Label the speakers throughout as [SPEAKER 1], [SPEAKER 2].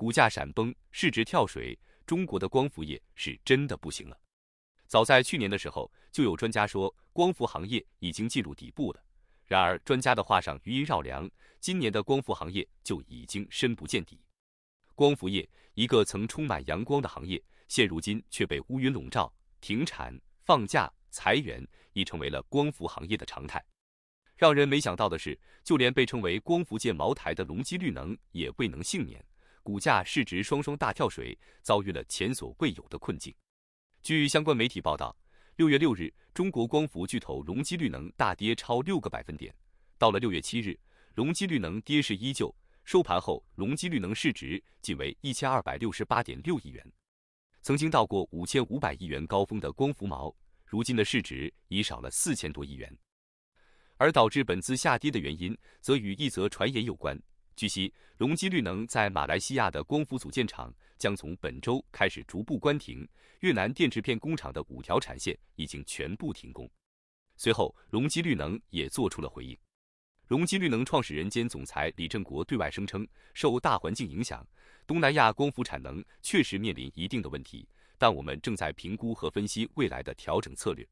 [SPEAKER 1] 股价闪崩，市值跳水，中国的光伏业是真的不行了。早在去年的时候，就有专家说光伏行业已经进入底部了。然而，专家的话上余音绕梁，今年的光伏行业就已经深不见底。光伏业一个曾充满阳光的行业，现如今却被乌云笼罩，停产、放假、裁员已成为了光伏行业的常态。让人没想到的是，就连被称为光伏界茅台的隆基绿能也未能幸免。股价、市值双双大跳水，遭遇了前所未有的困境。据相关媒体报道，六月六日，中国光伏巨头隆基绿能大跌超六个百分点。到了六月七日，隆基绿能跌势依旧，收盘后隆基绿能市值仅为一千二百六十八点六亿元。曾经到过五千五百亿元高峰的光伏毛，如今的市值已少了四千多亿元。而导致本次下跌的原因，则与一则传言有关。据悉，隆基绿能在马来西亚的光伏组件厂将从本周开始逐步关停，越南电池片工厂的五条产线已经全部停工。随后，隆基绿能也做出了回应。隆基绿能创始人兼总裁李振国对外声称，受大环境影响，东南亚光伏产能确实面临一定的问题，但我们正在评估和分析未来的调整策略。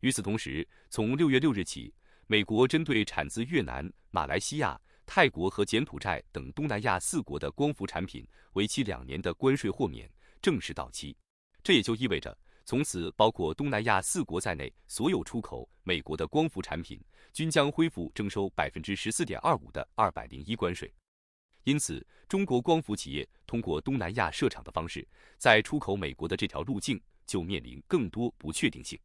[SPEAKER 1] 与此同时，从六月六日起，美国针对产自越南、马来西亚。泰国和柬埔寨等东南亚四国的光伏产品为期两年的关税豁免正式到期，这也就意味着，从此包括东南亚四国在内所有出口美国的光伏产品均将恢复征收百分之十四点二五的二百零一关税。因此，中国光伏企业通过东南亚设厂的方式，在出口美国的这条路径就面临更多不确定性。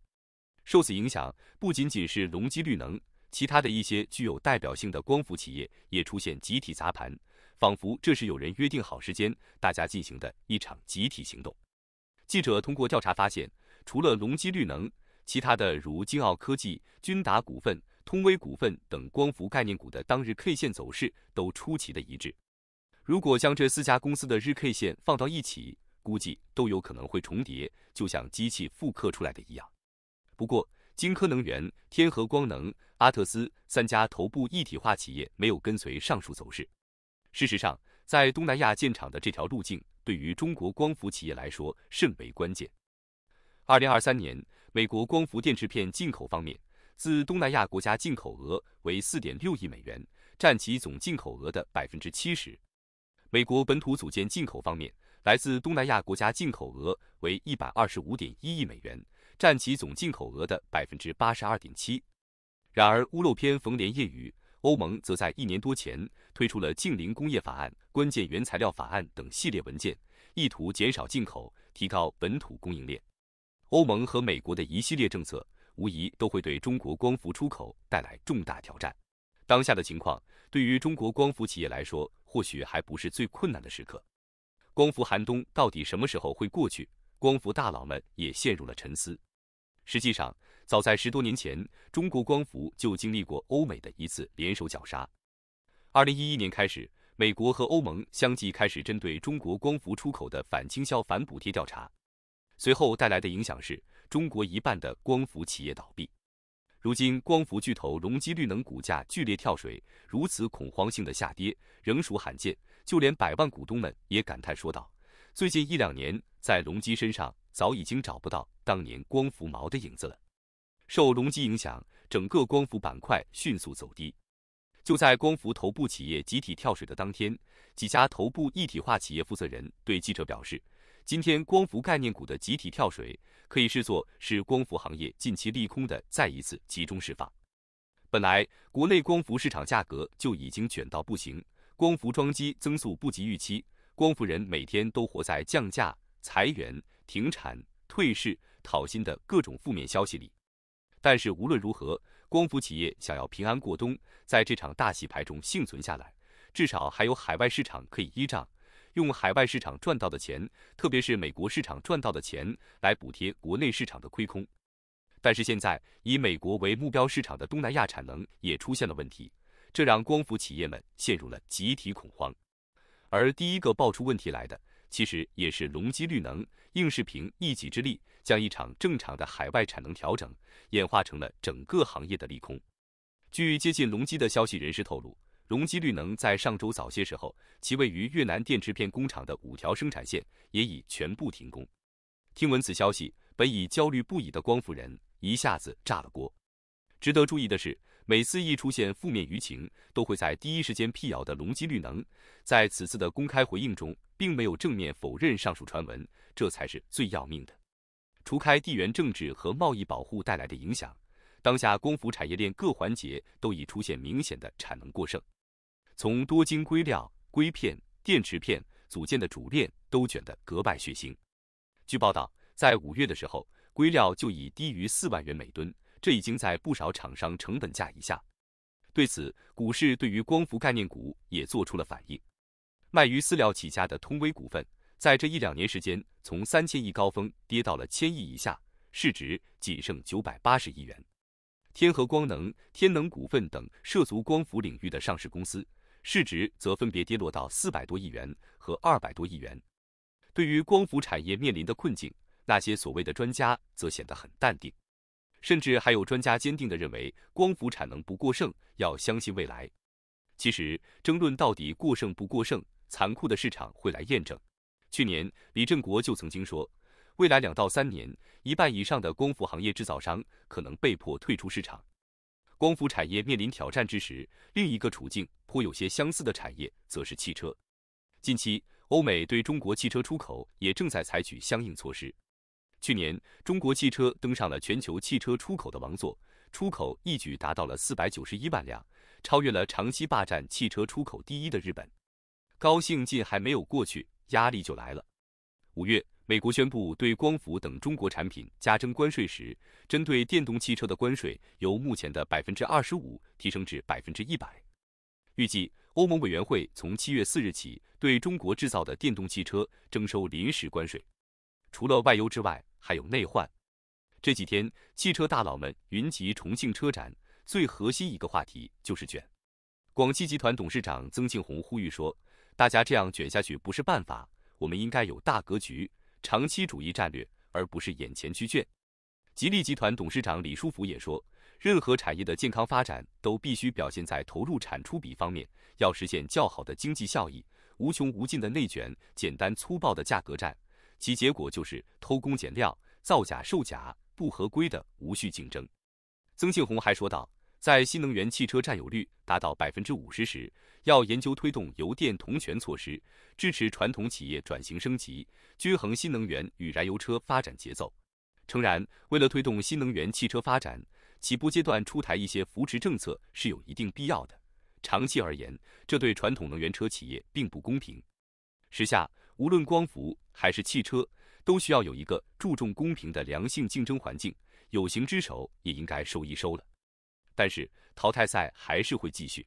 [SPEAKER 1] 受此影响，不仅仅是隆基绿能。其他的一些具有代表性的光伏企业也出现集体砸盘，仿佛这是有人约定好时间，大家进行的一场集体行动。记者通过调查发现，除了隆基绿能，其他的如金奥科技、君达股份、通威股份等光伏概念股的当日 K 线走势都出奇的一致。如果将这四家公司的日 K 线放到一起，估计都有可能会重叠，就像机器复刻出来的一样。不过，晶科能源、天合光能、阿特斯三家头部一体化企业没有跟随上述走势。事实上，在东南亚建厂的这条路径对于中国光伏企业来说甚为关键。二零二三年，美国光伏电池片进口方面，自东南亚国家进口额为四点六亿美元，占其总进口额的百分之七十；美国本土组件进口方面，来自东南亚国家进口额为一百二十五点一亿美元。占其总进口额的百分之八十二点七。然而屋漏偏逢连夜雨，欧盟则在一年多前推出了《净零工业法案》《关键原材料法案》等系列文件，意图减少进口，提高本土供应链。欧盟和美国的一系列政策，无疑都会对中国光伏出口带来重大挑战。当下的情况，对于中国光伏企业来说，或许还不是最困难的时刻。光伏寒冬到底什么时候会过去？光伏大佬们也陷入了沉思。实际上，早在十多年前，中国光伏就经历过欧美的一次联手绞杀。二零一一年开始，美国和欧盟相继开始针对中国光伏出口的反倾销、反补贴调查，随后带来的影响是中国一半的光伏企业倒闭。如今，光伏巨头隆基绿能股价剧烈跳水，如此恐慌性的下跌仍属罕见，就连百万股东们也感叹说道：“最近一两年。”在隆基身上，早已经找不到当年光伏毛的影子了。受隆基影响，整个光伏板块迅速走低。就在光伏头部企业集体跳水的当天，几家头部一体化企业负责人对记者表示：“今天光伏概念股的集体跳水，可以视作是光伏行业近期利空的再一次集中释放。本来国内光伏市场价格就已经卷到不行，光伏装机增速不及预期，光伏人每天都活在降价。”裁员、停产、退市、讨薪的各种负面消息里，但是无论如何，光伏企业想要平安过冬，在这场大洗牌中幸存下来，至少还有海外市场可以依仗，用海外市场赚到的钱，特别是美国市场赚到的钱来补贴国内市场的亏空。但是现在以美国为目标市场的东南亚产能也出现了问题，这让光伏企业们陷入了集体恐慌，而第一个爆出问题来的。其实也是隆基绿能硬是凭一己之力，将一场正常的海外产能调整演化成了整个行业的利空。据接近隆基的消息人士透露，隆基绿能在上周早些时候，其位于越南电池片工厂的五条生产线也已全部停工。听闻此消息，本已焦虑不已的光伏人一下子炸了锅。值得注意的是。每次一出现负面舆情，都会在第一时间辟谣的隆基绿能，在此次的公开回应中，并没有正面否认上述传闻，这才是最要命的。除开地缘政治和贸易保护带来的影响，当下光伏产业链各环节都已出现明显的产能过剩，从多晶硅料、硅片、电池片组建的主链都卷得格外血腥。据报道，在五月的时候，硅料就已低于四万元每吨。这已经在不少厂商成本价以下。对此，股市对于光伏概念股也做出了反应。卖于饲料起家的通威股份，在这一两年时间，从三千亿高峰跌到了千亿以下，市值仅剩九百八十亿元。天合光能、天能股份等涉足光伏领域的上市公司，市值则分别跌落到四百多亿元和二百多亿元。对于光伏产业面临的困境，那些所谓的专家则显得很淡定。甚至还有专家坚定地认为，光伏产能不过剩，要相信未来。其实，争论到底过剩不过剩，残酷的市场会来验证。去年，李振国就曾经说，未来两到三年，一半以上的光伏行业制造商可能被迫退出市场。光伏产业面临挑战之时，另一个处境颇有些相似的产业则是汽车。近期，欧美对中国汽车出口也正在采取相应措施。去年，中国汽车登上了全球汽车出口的王座，出口一举达到了四百九十一万辆，超越了长期霸占汽车出口第一的日本。高兴劲还没有过去，压力就来了。五月，美国宣布对光伏等中国产品加征关税时，针对电动汽车的关税由目前的百分之二十五提升至百分之一百。预计，欧盟委员会从七月四日起对中国制造的电动汽车征收临时关税。除了外忧之外，还有内患。这几天，汽车大佬们云集重庆车展，最核心一个话题就是卷。广汽集团董事长曾庆红呼吁说：“大家这样卷下去不是办法，我们应该有大格局、长期主义战略，而不是眼前去卷。”吉利集团董事长李书福也说：“任何产业的健康发展都必须表现在投入产出比方面，要实现较好的经济效益。无穷无尽的内卷，简单粗暴的价格战。”其结果就是偷工减料、造假售假、不合规的无序竞争。曾庆红还说道，在新能源汽车占有率达到百分之五十时，要研究推动油电同权措施，支持传统企业转型升级，均衡新能源与燃油车发展节奏。诚然，为了推动新能源汽车发展，起步阶段出台一些扶持政策是有一定必要的。长期而言，这对传统能源车企业并不公平。时下，无论光伏，还是汽车，都需要有一个注重公平的良性竞争环境，有形之手也应该收一收了。但是淘汰赛还是会继续。